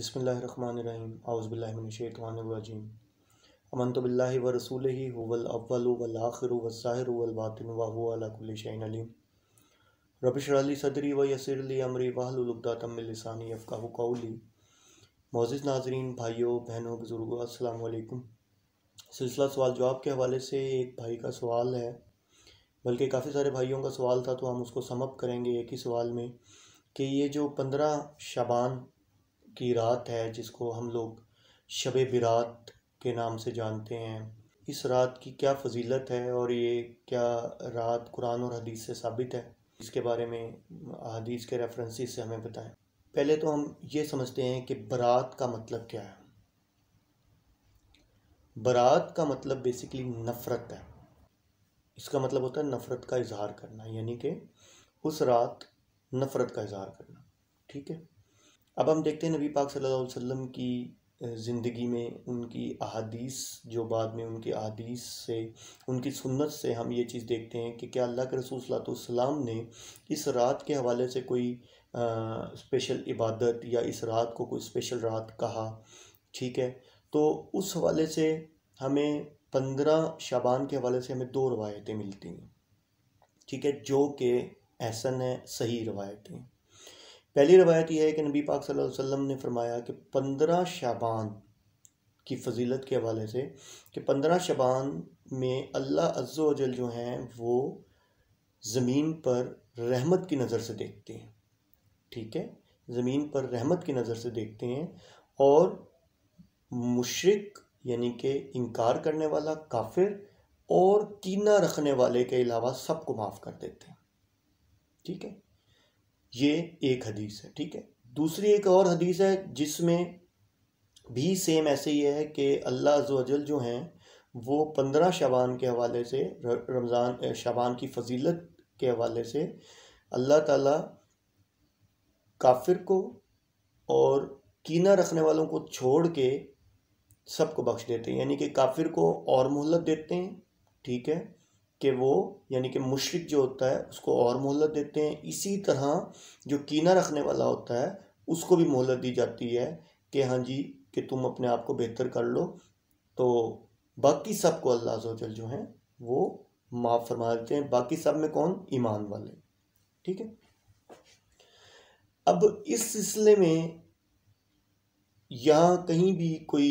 बसमीम आउज़बिल्लिनशैतवानरजीम अमन तो बिल्ला व रसूल ही हुवल अव्वल वल आखिर वसाहिर वल बातिन वाहुअलाकुलशन अलीम रबिशरली सदरी व यसरली अमरी वाहलुलदातमिलसानी अफ़ाह कौली मोज़ नाजरीन भाइयों बहनों बुज़ुर्गों अस्सलाम वालेकुम सिलसिला सवाल जवाब के हवाले से एक भाई का सवाल है बल्कि काफ़ी सारे भाइयों का सवाल था तो हम उसको समअप करेंगे एक ही सवाल में कि ये जो पंद्रह शबान की रात है जिसको हम लोग शब बिरात के नाम से जानते हैं इस रात की क्या फजीलत है और ये क्या रात कुरान और हदीस से साबित है इसके बारे में हदीस के रेफरेंसेस से हमें बताएं पहले तो हम ये समझते हैं कि बारात का मतलब क्या है बारात का मतलब बेसिकली नफ़रत है इसका मतलब होता है नफ़रत का इजहार करना यानी कि उस रात नफ़रत का इजहार करना ठीक है अब हम देखते हैं नबी पाक सल्लल्लाहु अलैहि वसल्लम की ज़िंदगी में उनकी अहादीस जो बाद में उनकी अहादीस से उनकी सुन्नत से हम ये चीज़ देखते हैं कि क्या अल्लाह के रसूल सलाम ने इस रात के हवाले से कोई आ, स्पेशल इबादत या इस रात को कोई स्पेशल रात कहा ठीक है तो उस हवाले से हमें पंद्रह शाबान के हवाले से हमें दो रवायतें मिलती हैं ठीक है जो कि एहसन है सही रवायतें पहली रवायत यह है कि नबी पाक सल्लल्लाहु अलैहि वसल्लम ने फरमाया कि पंद्रह शाबान की फजीलत के हवाले से कि पंद्रह शबान में अल्लाह अज्जल जो हैं वो ज़मीन पर रहमत की नज़र से देखते हैं ठीक है ज़मीन पर रहमत की नज़र से देखते हैं और मुशरक यानी कि इनकार करने वाला काफिर और कीना रखने वाले के अलावा सबको माफ़ कर देते हैं ठीक है ये एक हदीस है ठीक है दूसरी एक और हदीस है जिसमें भी सेम ऐसे ही है कि अल्लाह अजल जो हैं वो पंद्रह शबान के हवाले से रमज़ान शबान की फजीलत के हवाले से अल्लाह ताला काफिर को और कीना रखने वालों को छोड़ के सबको बख्श देते हैं यानी कि काफिर को और मोहलत देते हैं ठीक है कि वो यानी कि मुशरक जो होता है उसको और मोहलत देते हैं इसी तरह जो कीना रखने वाला होता है उसको भी मोहलत दी जाती है कि हाँ जी कि तुम अपने आप को बेहतर कर लो तो बाकी सब को अल्लाह जल जो हैं वो माफ़ फरमा देते हैं बाकी सब में कौन ईमान वाले ठीक है अब इस सिलसिले में यहाँ कहीं भी कोई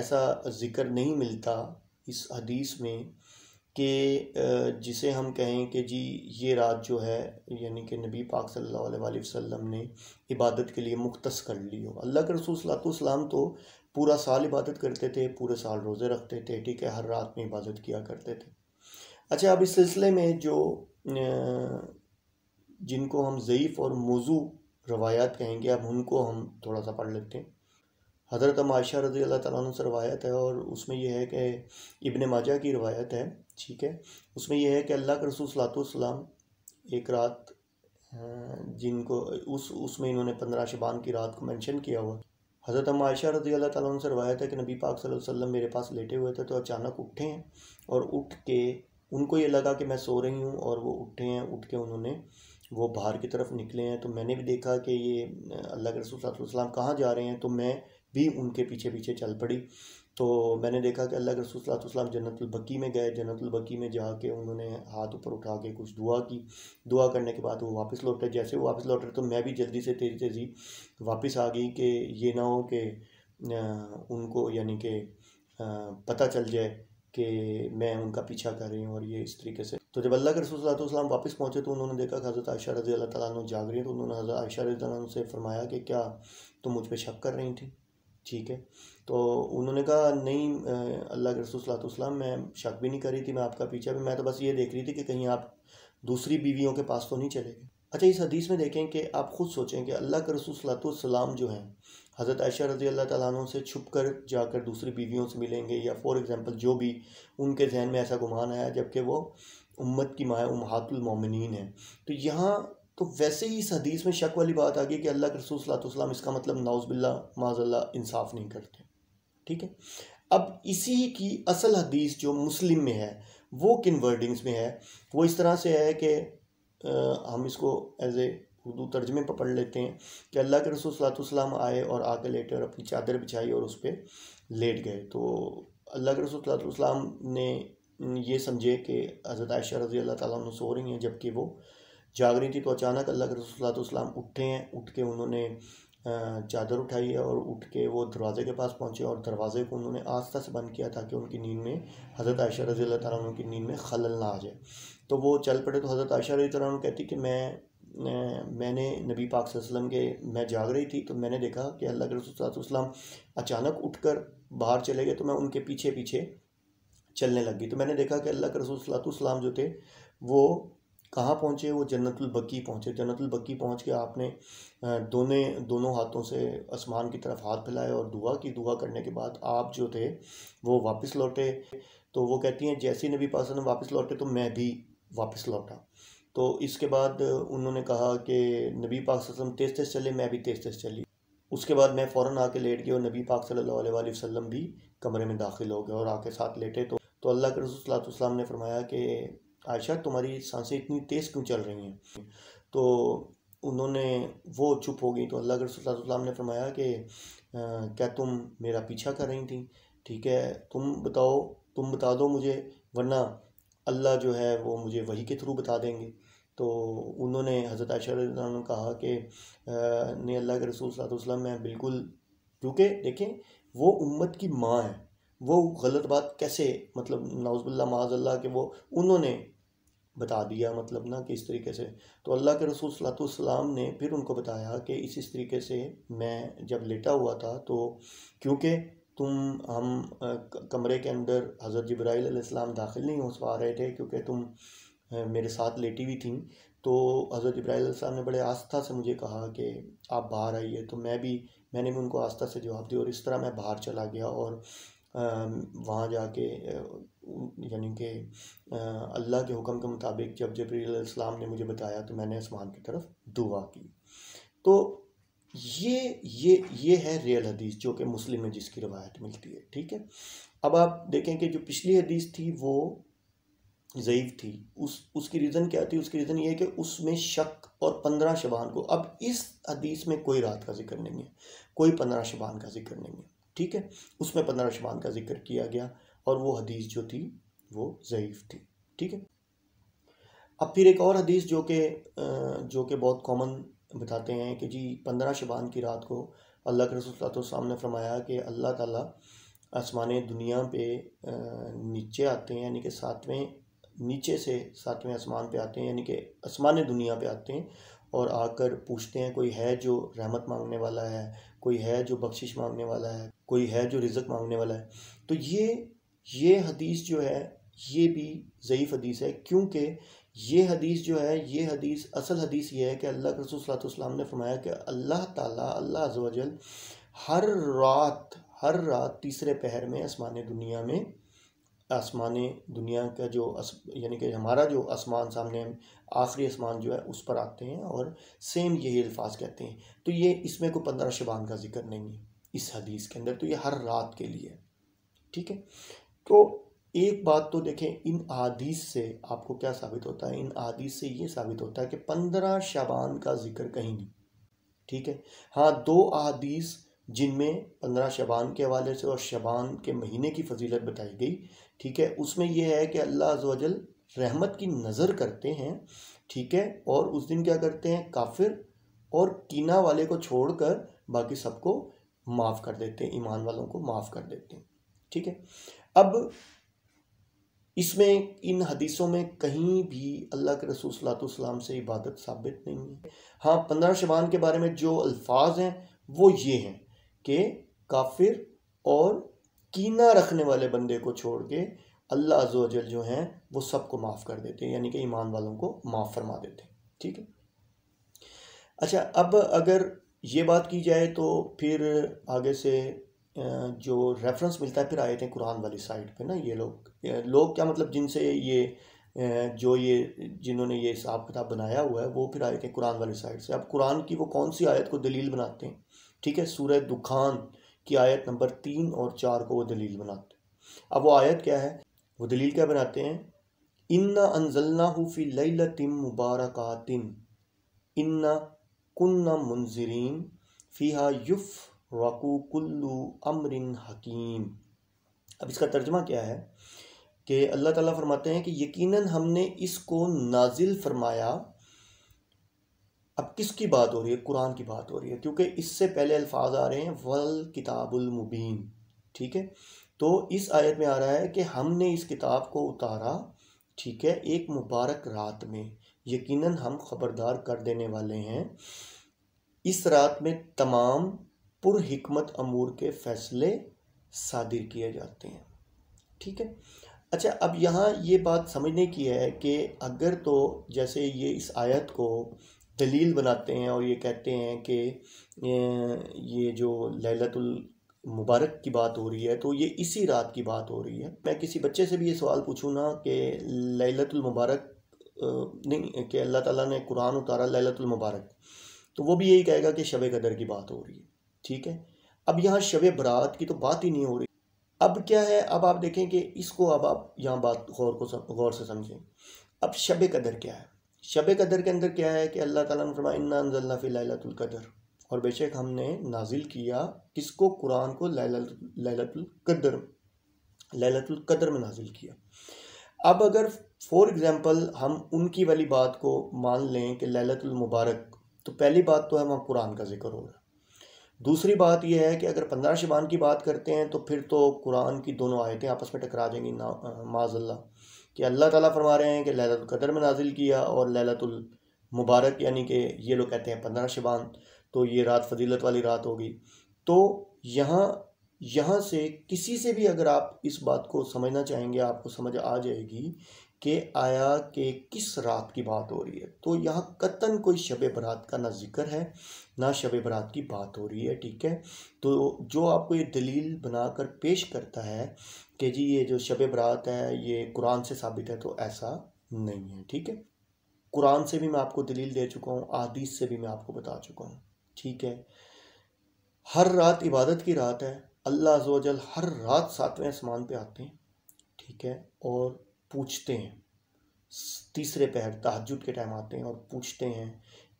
ऐसा ज़िक्र नहीं मिलता इस हदीस में कि जिसे हम कहें कि जी ये रात जो है यानी कि नबी पाक सल्लल्लाहु अलैहि वसल्लम ने इबादत के लिए मुख्तस कर ली हो अल्लाह के रसूल सलातम तो पूरा साल इबादत करते थे पूरे साल रोज़े रखते थे ठीक है हर रात में इबादत किया करते थे अच्छा अब इस सिलसिले में जो जिनको हम ज़यीफ़ और मौजू रवायात कहेंगे अब उनको हम थोड़ा सा पढ़ लेते हैं हज़रत मायशा रजी अल्लाह तुम से रवायत है और उसमें यह है कि इबन माजा की रवायत है ठीक है उसमें यह है कि अल्लाह के रसूल सलातम एक रात जिनको उस उसमें इन्होंने पंद्रह शबान की रात को मैंशन किया हुआ हज़रत मायशा रजी अल्लाह तुम से रवायत है कि नबी पाक सल्लम मेरे पास लेटे हुए थे तो अचानक उठे हैं और उठ के उनको ये लगा कि मैं सो रही हूँ और वो उठे हैं उठ के उन्होंने वो बाहर की तरफ निकले हैं तो मैंने भी देखा कि ये अल्लाह के रसूल सलाम कहाँ जा रहे हैं तो मैं भी उनके पीछे पीछे चल पड़ी तो मैंने देखा कि अल्लाह के रसूल में गए जन्नतुल्बकी में जाके उन्होंने हाथ ऊपर उठा के कुछ दुआ की दुआ करने के बाद वो वापस लौटे जैसे वो वापस लौटे तो मैं भी जल्दी से तेज़ी तेज़ी वापस आ गई कि ये ना हो कि उनको यानी कि पता चल जाए कि मैं उनका पीछा कर रही हूँ और ये इस तरीके से तो जब अल्लाह के रसूल वापस पहुँचे तो उन्होंने देखा हज़रत आयशा रजी अल्लाह तुम जाग रही है तो उन्होंने हज़रत आयशा रजी से फ़रमाया कि क्या तुम मुझ पर शक कर रही थी ठीक है तो उन्होंने कहा नहीं अल्लाह के रसूल मैं शक भी नहीं कर रही थी मैं आपका पीछा भी मैं तो बस ये देख रही थी कि कहीं आप दूसरी बीवियों के पास तो नहीं चले गए अच्छा इस हदीस में देखें कि आप खुद सोचें कि अल्लाह के रसूल सलाम जो हैं हज़रत आयशा रजी अल्लाह तु से छुप कर जाकर दूसरी बीवियों से मिलेंगे या फॉर एग्ज़ाम्पल जो भी उनके जहन में ऐसा गुमान आया जबकि वो उम्मत की माँ उमहातुलमिन है तो यहाँ तो वैसे ही इस हदीस में शक वाली बात आ गई कि अल्लाह के रसूल सलाम इसका मतलब नाउजबिल्ला माजल्ला इंसाफ नहीं करते ठीक है अब इसी की असल हदीस जो मुस्लिम में है वो किन वर्डिंग्स में है वो इस तरह से है कि हम इसको एज ए उर्दू तर्जमे पर पढ़ लेते हैं कि अल्लाह के रसूल सलाम आए और आके लेटे और अपनी चादर बिछाई और उस पर लेट गए तो अल्लाह के रसूल सलाम ने ये समझे कि हज़रत आयशा रज़ी अल्लाह ताली सो रही हैं जबकि वो रही थी तो अचानक अल्लाह के रसोल्लाम उठे हैं उठ के उन्होंने चादर उठाई है और उठ के वो दरवाज़े के पास पहुँचे और दरवाज़े को उन्होंने आस्था से बंद किया ताकि उनकी नींद में हज़रत आयशा रजी अल्लाह तला उनकी नींद में खलल ना आ जाए तो वो चल पड़े तो हज़रत आयशा रजी उन्होंने कहती कि मैं मैंने नबी पाक वसलम के मैं जाग रही थी तो मैंने देखा कि अल्लाह के रसोल्लाम अचानक उठ बाहर चले गए तो मैं उनके पीछे पीछे चलने लगी तो मैंने देखा कि अल्लाह के रसूल सलाम जो थे वो कहाँ पहुँचे वो जन्नतुल बकी पहुँचे जन्नतुल बकी पहुँच के आपने दोनों दोनों हाथों से आसमान की तरफ हाथ फैलाए और दुआ की दुआ करने के बाद आप जो थे वो वापस लौटे तो वो कहती हैं जैसे ही नबी पासन वापस लौटे तो मैं भी वापस लौटा तो इसके बाद उन्होंने कहा कि नबी पाक पाकसम तेज तेज चले मैं भी तेज तेज चली उसके बाद मैं फ़ौरन आके लेट गया और नबी पाक सल्लल्लाहु अलैहि वसल्लम भी कमरे में दाखिल हो गए और आके साथ लेटे तो तो अल्लाह के रसूल सलाम ने फरमाया कि आयशा तुम्हारी सांसें इतनी तेज़ क्यों चल रही हैं तो उन्होंने वो चुप हो गई तो अल्लाह के रसुल्लाम ने फरमाया कि क्या तुम मेरा पीछा कर रही थी ठीक है तुम बताओ तुम बता दो मुझे वरना अल्लाह जो है वो मुझे वही के थ्रू बता देंगे तो उन्होंने हज़रत आयशा ने कहा कि नहीं अल्लाह के रसूल सल्लल्लाहु अलैहि वसल्लम मैं बिल्कुल क्योंकि देखें वो उम्मत की माँ है वो गलत बात कैसे मतलब नाउजबिल्ला माजल्ला के वो उन्होंने बता दिया मतलब ना कि इस तरीके से तो अल्लाह के रसूल सलातम ने फिर उनको बताया कि इस इस तरीके से मैं जब लेटा हुआ था तो क्योंकि तुम हम कमरे के अंदर हज़रत जब्राईसम दाखिल नहीं हो पा रहे थे क्योंकि तुम मेरे साथ लेटी हुई थी तो हज़रत इब्राहिम ने बड़े आस्था से मुझे कहा कि आप बाहर आइए तो मैं भी मैंने भी उनको आस्था से जवाब दिया और इस तरह मैं बाहर चला गया और वहाँ जाके यानी कि अल्लाह के हुक्म के मुताबिक जब जबरीम ने मुझे बताया तो मैंने आसमान की तरफ दुआ की तो ये ये ये है रियल हदीस जो कि मुस्लिम में जिसकी रवायत मिलती है ठीक है अब आप देखें कि जो पिछली हदीस थी वो ज़यीफ़ थी उस उसकी रीज़न क्या थी उसकी रीज़न ये है कि उसमें शक और पंद्रह शबान को अब इस हदीस में कोई रात का जिक्र नहीं है कोई पंद्रह शबान का जिक्र नहीं है ठीक है उसमें पंद्रह शबान का जिक्र किया गया और वो हदीस जो थी वो ज़यीफ़ थी ठीक है अब फिर एक और हदीस जो कि जो कि बहुत कॉमन बताते हैं कि जी पंद्रह शबान की रात को अल्लाह के रसूल सामने फरमाया कि अल्लाह ताला आसमान दुनिया पे नीचे आते हैं यानी कि सातवें नीचे से सातवें आसमान पे आते हैं यानी कि आसमान दुनिया पे आते हैं और आकर पूछते हैं कोई है जो रहमत मांगने वाला है कोई है जो बख्शिश मांगने वाला है कोई है जो रिजक मांगने वाला है तो ये ये हदीस जो है ये भी ज़यीफ़ हदीस है क्योंकि ये हदीस जो है ये हदीस असल हदीस ये है कि अल्लाह के रसूल ने फरमाया कि अल्लाह ताला अल्लाह अजल हर रात हर रात तीसरे पहर में आसमान दुनिया में आसमानी दुनिया का जो यानी कि हमारा जो आसमान सामने आखिरी आसमान जो है उस पर आते हैं और सेम यही अल्फाज कहते हैं तो ये इसमें कोई पंद्रह शबान का जिक्र नहीं है इस हदीस के अंदर तो ये हर रात के लिए ठीक है तो एक बात तो देखें इन आदीस से आपको क्या साबित होता है इन आदीस से ये साबित होता है कि पंद्रह शबान का जिक्र कहीं नहीं ठीक है हाँ दो अदीस जिनमें पंद्रह शबान के हवाले से और शबान के महीने की फजीलत बताई गई ठीक है उसमें यह है कि अल्लाह वजल रहमत की नज़र करते हैं ठीक है और उस दिन क्या करते हैं काफिर और कीना वाले को छोड़कर बाकी सबको माफ़ कर देते हैं ईमान वालों को माफ़ कर देते हैं ठीक है अब इसमें इन हदीसों में कहीं भी अल्लाह के रसूल सलातम से इबादत साबित नहीं है हाँ पंद्रह शबान के बारे में जो अल्फाज हैं वो ये हैं कि काफिर और कीना रखने वाले बंदे को छोड़ के अल्लाह अजल जो हैं वो सबको माफ़ कर देते हैं यानी कि ईमान वालों को माफ़ फरमा देते हैं ठीक है अच्छा अब अगर ये बात की जाए तो फिर आगे से जो रेफरेंस मिलता है फिर आए थे कुरान वाली साइड पे ना ये लोग लोग क्या मतलब जिनसे ये जो ये जिन्होंने ये हिसाब किताब बनाया हुआ है वो फिर आए थे कुरान वाली साइड से अब कुरान की वो कौन सी आयत को दलील बनाते हैं ठीक है सूर दुखान की आयत नंबर तीन और चार को वो दलील बनाते हैं अब वो आयत क्या है वो दलील क्या बनाते हैं इन्ना अनजलना लई लतिम मुबारकातिन इन्ना कुन्ना मुनजरीन फ़ीहा युफ रकू कुल्लू अमरिन हकीम अब इसका तर्जमा क्या है कि अल्लाह ताला फरमाते हैं कि यकीनन हमने इसको नाजिल फरमाया अब किसकी बात हो रही है कुरान की बात हो रही है क्योंकि इससे पहले अल्फाज आ रहे हैं वल किताबुल मुबीन ठीक है तो इस आयत में आ रहा है कि हमने इस किताब को उतारा ठीक है एक मुबारक रात में यकीनन हम खबरदार कर देने वाले हैं इस रात में तमाम पुरहमत अमूर के फ़ैसले सादिर किए जाते हैं ठीक है अच्छा अब यहाँ ये बात समझने की है कि अगर तो जैसे ये इस आयत को दलील बनाते हैं और ये कहते हैं कि ये जो लहलतुल मुबारक की बात हो रही है तो ये इसी रात की बात हो रही है मैं किसी बच्चे से भी ये सवाल पूछूँ ना कि लहलतुल मुबारक नहीं कि अल्लाह ताला ने कुरान उतारा लहलतुल मुबारक तो वो भी यही कहेगा कि शब कदर की बात हो रही है ठीक है अब यहाँ शब बरात की तो बात ही नहीं हो रही अब क्या है अब आप देखें कि इसको अब आप यहाँ बात गौर को गौर से समझें अब शब कदर क्या है शब कदर के अंदर क्या है कि अल्लाह ताला ने फरमाया अनज़लना फ़ी लैलतुल कदर और बेशक हमने नाजिल किया किसको कुरान को लैलतुल कदर लैलतुल कदर में नाजिल किया अब अगर फॉर एग्ज़ाम्पल हम उनकी वाली बात को मान लें कि लैलतुल मुबारक तो पहली बात तो है वहाँ कुरान का जिक्र होगा दूसरी बात यह है कि अगर पंद्रह शबान की बात करते हैं तो फिर तो कुरान की दोनों आयतें आपस में टकरा जाएंगी ना माजल्ला कि अल्लाह ताला फरमा रहे हैं कि लैलतुल्क़दर में नाजिल किया और लैलतुल मुबारक यानी कि ये लोग कहते हैं पंद्रह शबान तो ये रात फजीलत वाली रात होगी तो यहाँ यहाँ से किसी से भी अगर आप इस बात को समझना चाहेंगे आपको समझ आ जाएगी के आया के किस रात की बात हो रही है तो यहाँ कतन कोई शब बरात का ना जिक्र है ना शब बरात की बात हो रही है ठीक है तो जो आपको ये दलील बनाकर पेश करता है कि जी ये जो शब बरात है ये कुरान से साबित है तो ऐसा नहीं है ठीक है कुरान से भी मैं आपको दलील दे चुका हूँ आदीस से भी मैं आपको बता चुका हूँ ठीक है हर रात इबादत की रात है अल्लाह जल हर रात सातवें आसमान पर आते हैं ठीक है और पूछते हैं तीसरे पहर तहजद के टाइम आते हैं और पूछते हैं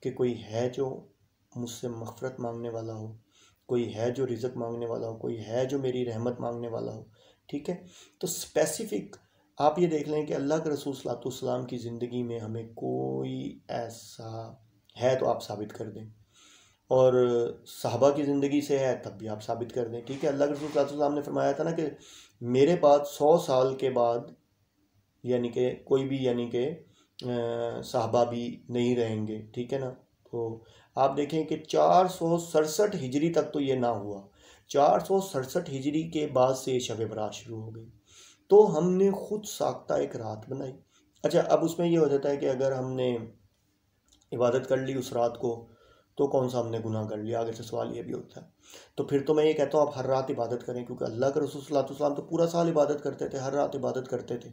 कि कोई है जो मुझसे मफ़रत मांगने वाला हो कोई है जो रिज़त मांगने वाला हो कोई है जो मेरी रहमत मांगने वाला हो ठीक है तो स्पेसिफ़िक आप ये देख लें कि अल्लाह के रसूल सलातम की ज़िंदगी में हमें कोई ऐसा है तो आप साबित कर दें और साहबा की ज़िंदगी से है तब भी आप साबित कर दें ठीक है अल्लाह के रसूल सलाम ने फरमाया था ना कि मेरे बाद सौ साल के बाद यानी कि कोई भी यानी कि साहबा भी नहीं रहेंगे ठीक है ना तो आप देखें कि चार सौ सड़सठ हिजरी तक तो ये ना हुआ चार सौ सड़सठ हिजरी के बाद से शब बरात शुरू हो गई तो हमने खुद साख्ता एक रात बनाई अच्छा अब उसमें यह हो जाता है कि अगर हमने इबादत कर ली उस रात को तो कौन सा हमने गुनाह कर लिया आगे से सवाल ये भी होता है तो फिर तो मैं ये कहता हूँ आप हर रात इबादत करें क्योंकि अल्लाह के रसूल सलाम तो पूरा साल इबादत करते थे हर रात इबादत करते थे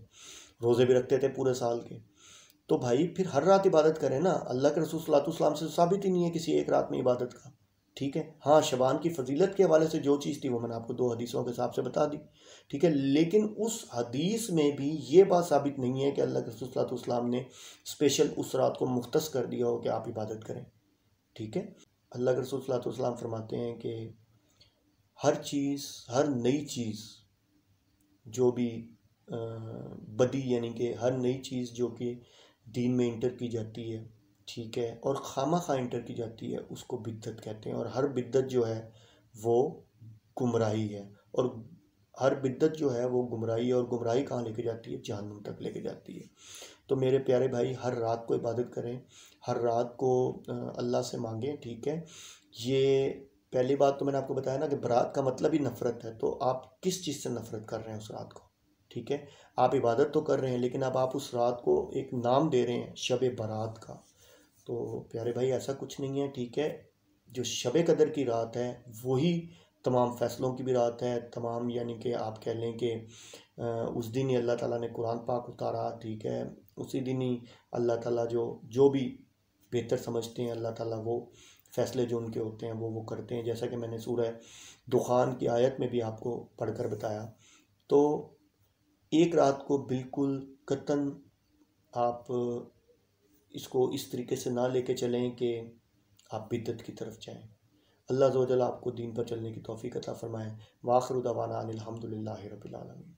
रोज़े भी रखते थे पूरे साल के तो भाई फिर हर रात इबादत करें ना अल्लाह के रसूल से साबित ही नहीं है किसी एक रात में इबादत का ठीक है हाँ शबान की फजीलत के हवाले से जो चीज़ थी वो मैंने आपको दो हदीसों के हिसाब से बता दी ठीक है लेकिन उस हदीस में भी ये बात साबित नहीं है कि अल्लाह के रसूल ने स्पेशल उस रात को मुख्तस कर दिया हो कि आप इबादत करें ठीक है अल्लाह के रसूल फरमाते हैं कि हर चीज़ हर नई चीज़ जो भी बदी यानी कि हर नई चीज़ जो कि दीन में इंटर की जाती है ठीक है और खामा खा इंटर की जाती है उसको बिद्दत कहते हैं और हर बिद्दत जो है वो गुमराही है और हर बिद्दत जो है वो गुमराही और गुमराही कहाँ लेके जाती है जहनुम तक लेके जाती है तो मेरे प्यारे भाई हर रात को इबादत करें हर रात को अल्लाह से मांगें ठीक है ये पहली बात तो मैंने आपको बताया ना कि बरात का मतलब ही नफ़रत है तो आप किस चीज़ से नफ़रत कर रहे हैं उस रात को ठीक है आप इबादत तो कर रहे हैं लेकिन अब आप उस रात को एक नाम दे रहे हैं शब बारात का तो प्यारे भाई ऐसा कुछ नहीं है ठीक है जो शब कदर की रात है वही तमाम फ़ैसलों की भी रात है तमाम यानी कि आप कह लें कि उस दिन ही अल्लाह ताला ने कुरान पाक उतारा ठीक है उसी दिन ही अल्लाह ताला जो जो भी बेहतर समझते हैं अल्लाह ताला वो फ़ैसले जो उनके होते हैं वो वो करते हैं जैसा कि मैंने सूरह दुखान की आयत में भी आपको पढ़कर बताया तो एक रात को बिल्कुल कतन आप इसको इस तरीके से ना लेके चलें कि आप बिदत की तरफ जाएं अल्लाह जल आपको दीन पर चलने की तोफ़ी कथा फ़रमाएँ वाखरुदावाना अनिलहमदिल्ला रबीआलमी